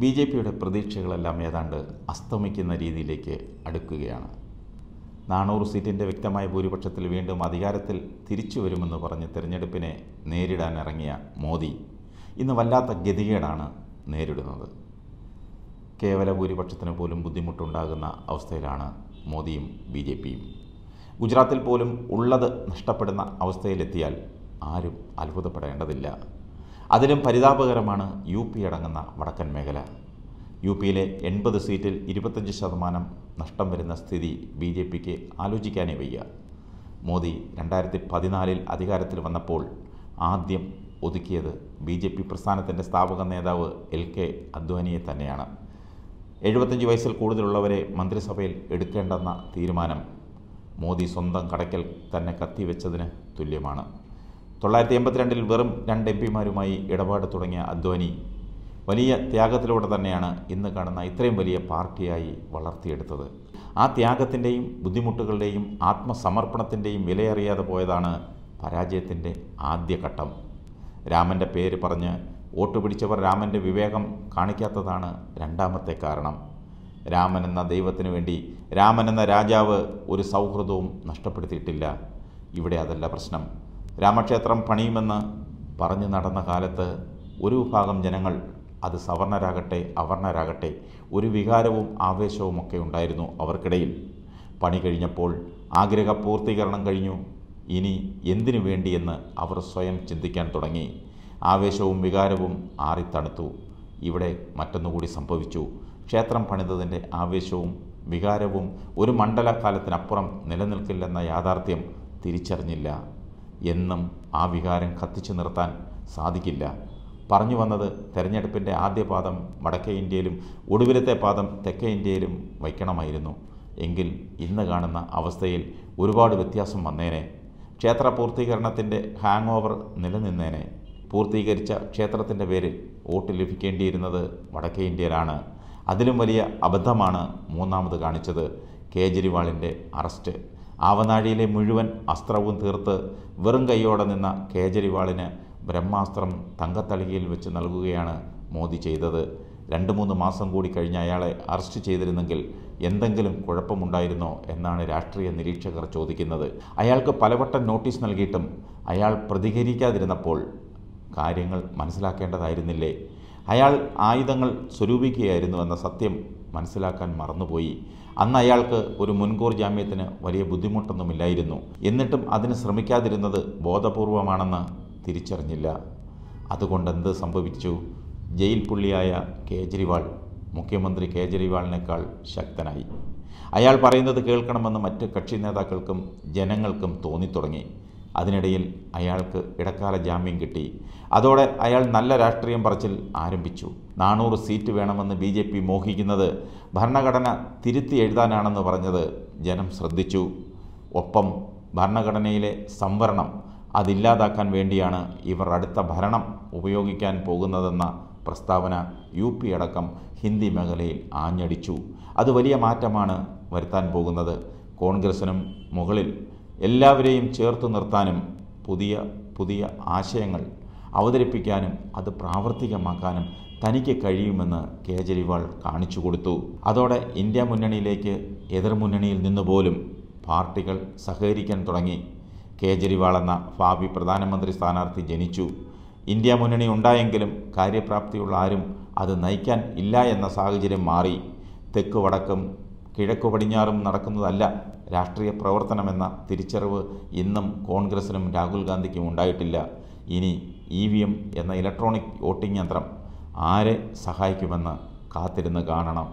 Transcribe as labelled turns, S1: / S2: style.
S1: B J പിയുടെ പ്രതീക്ഷകളെല്ലാം ഏതാണ്ട് അസ്തമിക്കുന്ന രീതിയിലേക്ക് അടുക്കുകയാണ് നാനൂറ് സീറ്റിൻ്റെ വ്യക്തമായ ഭൂരിപക്ഷത്തിൽ വീണ്ടും അധികാരത്തിൽ തിരിച്ചു വരുമെന്ന് പറഞ്ഞ് തിരഞ്ഞെടുപ്പിനെ നേരിടാൻ ഇറങ്ങിയ മോദി ഇന്ന് വല്ലാത്ത ഗതികേടാണ് നേരിടുന്നത് കേവല ഭൂരിപക്ഷത്തിന് പോലും ബുദ്ധിമുട്ടുണ്ടാകുന്ന അവസ്ഥയിലാണ് മോദിയും ബി ജെ പിയും ഗുജറാത്തിൽ പോലും ഉള്ളത് നഷ്ടപ്പെടുന്ന അവസ്ഥയിലെത്തിയാൽ ആരും അത്ഭുതപ്പെടേണ്ടതില്ല അതിലും പരിതാപകരമാണ് യു പി അടങ്ങുന്ന വടക്കൻ മേഖല യു പിയിലെ എൺപത് സീറ്റിൽ ഇരുപത്തഞ്ച് ശതമാനം നഷ്ടം വരുന്ന സ്ഥിതി ബി ജെ പിക്ക് ആലോചിക്കാനേ വയ്യ മോദി രണ്ടായിരത്തി പതിനാലിൽ അധികാരത്തിൽ വന്നപ്പോൾ ആദ്യം ഒതുക്കിയത് ബി ജെ പി പ്രസ്ഥാനത്തിൻ്റെ സ്ഥാപക നേതാവ് എൽ കെ അദ്വാനിയെ തന്നെയാണ് എഴുപത്തഞ്ച് വയസ്സിൽ കൂടുതലുള്ളവരെ മന്ത്രിസഭയിൽ എടുക്കേണ്ടെന്ന തീരുമാനം മോദി സ്വന്തം കടയ്ക്കൽ തന്നെ കത്തിവെച്ചതിന് തുല്യമാണ് തൊള്ളായിരത്തി എൺപത്തിരണ്ടിൽ വെറും രണ്ട് എം പിമാരുമായി ഇടപാട് തുടങ്ങിയ അദ്വാനി വലിയ ത്യാഗത്തിലൂടെ തന്നെയാണ് ഇന്ന് കാണുന്ന ഇത്രയും വലിയ പാർട്ടിയായി വളർത്തിയെടുത്തത് ആ ത്യാഗത്തിൻ്റെയും ബുദ്ധിമുട്ടുകളുടെയും ആത്മസമർപ്പണത്തിൻ്റെയും വിലയറിയാതെ പോയതാണ് പരാജയത്തിൻ്റെ ആദ്യഘട്ടം രാമൻ്റെ പേര് പറഞ്ഞ് വോട്ട് പിടിച്ചവർ രാമൻ്റെ വിവേകം കാണിക്കാത്തതാണ് രണ്ടാമത്തെ കാരണം രാമൻ എന്ന ദൈവത്തിനു വേണ്ടി രാമൻ എന്ന രാജാവ് ഒരു സൗഹൃദവും നഷ്ടപ്പെടുത്തിയിട്ടില്ല ഇവിടെ അതല്ല പ്രശ്നം രാമക്ഷേത്രം പണിയുമെന്ന് പറഞ്ഞു നടന്ന കാലത്ത് ഒരു വിഭാഗം ജനങ്ങൾ അത് സവർണരാകട്ടെ അവർണരാകട്ടെ ഒരു വികാരവും ആവേശവും ഒക്കെ ഉണ്ടായിരുന്നു അവർക്കിടയിൽ പണി കഴിഞ്ഞപ്പോൾ ആഗ്രഹ പൂർത്തീകരണം കഴിഞ്ഞു ഇനി എന്തിനു വേണ്ടിയെന്ന് അവർ സ്വയം ചിന്തിക്കാൻ തുടങ്ങി ആവേശവും വികാരവും ആറിത്തണുത്തു ഇവിടെ മറ്റൊന്നുകൂടി സംഭവിച്ചു ക്ഷേത്രം പണിതതിൻ്റെ ആവേശവും വികാരവും ഒരു മണ്ഡലകാലത്തിനപ്പുറം നിലനിൽക്കില്ലെന്ന യാഥാർത്ഥ്യം തിരിച്ചറിഞ്ഞില്ല എന്നും ആ വികാരം കത്തിച്ചു നിർത്താൻ സാധിക്കില്ല പറഞ്ഞു വന്നത് തെരഞ്ഞെടുപ്പിൻ്റെ ആദ്യ പാദം വടക്കേ ഇന്ത്യയിലും ഒടുവിലത്തെ പാദം തെക്കേ ഇന്ത്യയിലും വയ്ക്കണമായിരുന്നു എങ്കിൽ ഇന്ന് കാണുന്ന അവസ്ഥയിൽ ഒരുപാട് വ്യത്യാസം വന്നേനെ ക്ഷേത്ര പൂർത്തീകരണത്തിൻ്റെ ഹാങ് ഓവർ നിലനിന്നേനെ പൂർത്തീകരിച്ച ക്ഷേത്രത്തിൻ്റെ പേരിൽ വോട്ട് ലഭിക്കേണ്ടിയിരുന്നത് വടക്കേ ഇന്ത്യയിലാണ് അതിലും വലിയ അബദ്ധമാണ് മൂന്നാമത് കാണിച്ചത് കേജ്രിവാളിൻ്റെ അറസ്റ്റ് ആവനാഴിയിലെ മുഴുവൻ അസ്ത്രവും തീർത്ത് വെറും കൈയോടെ നിന്ന കേജ്രിവാളിന് ബ്രഹ്മാസ്ത്രം തങ്കത്തളികയിൽ വെച്ച് നൽകുകയാണ് മോദി ചെയ്തത് രണ്ട് മൂന്ന് മാസം കൂടി കഴിഞ്ഞ് അയാളെ അറസ്റ്റ് ചെയ്തിരുന്നെങ്കിൽ എന്തെങ്കിലും കുഴപ്പമുണ്ടായിരുന്നോ എന്നാണ് രാഷ്ട്രീയ നിരീക്ഷകർ ചോദിക്കുന്നത് അയാൾക്ക് പലവട്ടം നോട്ടീസ് നൽകിയിട്ടും അയാൾ പ്രതികരിക്കാതിരുന്നപ്പോൾ കാര്യങ്ങൾ മനസ്സിലാക്കേണ്ടതായിരുന്നില്ലേ അയാൾ ആയുധങ്ങൾ സ്വരൂപിക്കുകയായിരുന്നു എന്ന സത്യം മനസ്സിലാക്കാൻ മറന്നുപോയി അന്ന് അയാൾക്ക് ഒരു മുൻകൂർ ജാമ്യത്തിന് വലിയ ബുദ്ധിമുട്ടൊന്നുമില്ലായിരുന്നു എന്നിട്ടും അതിന് ശ്രമിക്കാതിരുന്നത് ബോധപൂർവമാണെന്ന് തിരിച്ചറിഞ്ഞില്ല അതുകൊണ്ടെന്ത് സംഭവിച്ചു ജയിൽ പുള്ളിയായ കേജ്രിവാൾ മുഖ്യമന്ത്രി കേജ്രിവാളിനേക്കാൾ ശക്തനായി അയാൾ പറയുന്നത് കേൾക്കണമെന്ന് മറ്റ് കക്ഷി നേതാക്കൾക്കും ജനങ്ങൾക്കും തോന്നിത്തുടങ്ങി അതിനിടയിൽ അയാൾക്ക് ഇടക്കാല ജാമ്യം കിട്ടി അതോടെ അയാൾ നല്ല രാഷ്ട്രീയം പറച്ചിൽ ആരംഭിച്ചു നാനൂറ് സീറ്റ് വേണമെന്ന് ബി ജെ പി മോഹിക്കുന്നത് ഭരണഘടന തിരുത്തി എഴുതാനാണെന്ന് പറഞ്ഞത് ജനം ശ്രദ്ധിച്ചു ഒപ്പം ഭരണഘടനയിലെ സംവരണം അതില്ലാതാക്കാൻ വേണ്ടിയാണ് ഇവർ അടുത്ത ഭരണം ഉപയോഗിക്കാൻ പോകുന്നതെന്ന പ്രസ്താവന യു പി അടക്കം ഹിന്ദി മേഖലയിൽ ആഞ്ഞടിച്ചു അത് വലിയ മാറ്റമാണ് വരുത്താൻ പോകുന്നത് കോൺഗ്രസിനും മുകളിൽ എല്ലാവരെയും ചേർത്ത് നിർത്താനും പുതിയ പുതിയ ആശയങ്ങൾ അവതരിപ്പിക്കാനും അത് പ്രാവർത്തികമാക്കാനും തനിക്ക് കഴിയുമെന്ന് കേജ്രിവാൾ കാണിച്ചു കൊടുത്തു അതോടെ ഇന്ത്യ മുന്നണിയിലേക്ക് എതിർമുന്നണിയിൽ നിന്നുപോലും പാർട്ടികൾ സഹകരിക്കാൻ തുടങ്ങി കേജ്രിവാൾ എന്ന ഭാവി പ്രധാനമന്ത്രി സ്ഥാനാർത്ഥി ജനിച്ചു ഇന്ത്യ മുന്നണി ഉണ്ടായെങ്കിലും കാര്യപ്രാപ്തിയുള്ള ആരും അത് നയിക്കാൻ ഇല്ല എന്ന സാഹചര്യം മാറി തെക്ക് വടക്കും കിഴക്കു പടിഞ്ഞാറും നടക്കുന്നതല്ല രാഷ്ട്രീയ പ്രവർത്തനമെന്ന തിരിച്ചറിവ് ഇന്നും കോൺഗ്രസിനും രാഹുൽ ഗാന്ധിക്കും ഉണ്ടായിട്ടില്ല ഇനി ഇ വി എം എന്ന ഇലക്ട്രോണിക് വോട്ടിംഗ് യന്ത്രം ആരെ സഹായിക്കുമെന്ന് കാത്തിരുന്ന് കാണണം